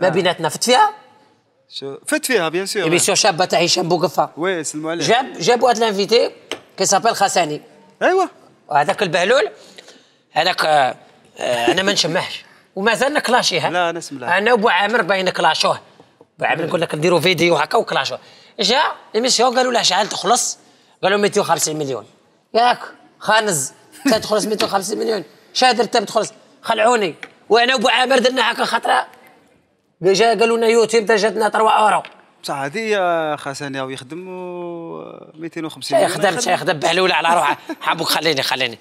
ما آه. بيناتنا فت فيها فت فيها بيان سور بيان سور شابه تاع هشام بوقفه وي سلموا عليه جاب جاب واحد الانفيتي كي سابيل خساني ايوا هذاك البهلول هذاك آه، انا ما نشمهش ومازالنا نكلاشيها لا نسمع لا انا وبو عامر باين كلاشوه بو عامر نقول لك نديروا فيديو هكا وكلاشوه جا الميسيون قالوا له شحال تخلص قالوا 250 مليون ياك خانز تخلص 250 مليون شادر تخلص خلعوني وانا وبو عامر درنا هكا خطره جا قالوا لنا يوتيوب تا جاتنا 3 اورو بصح هذه يا خاصني يخدم 250 يخدم يخدم بهلوله على روحه حبوك خليني خليني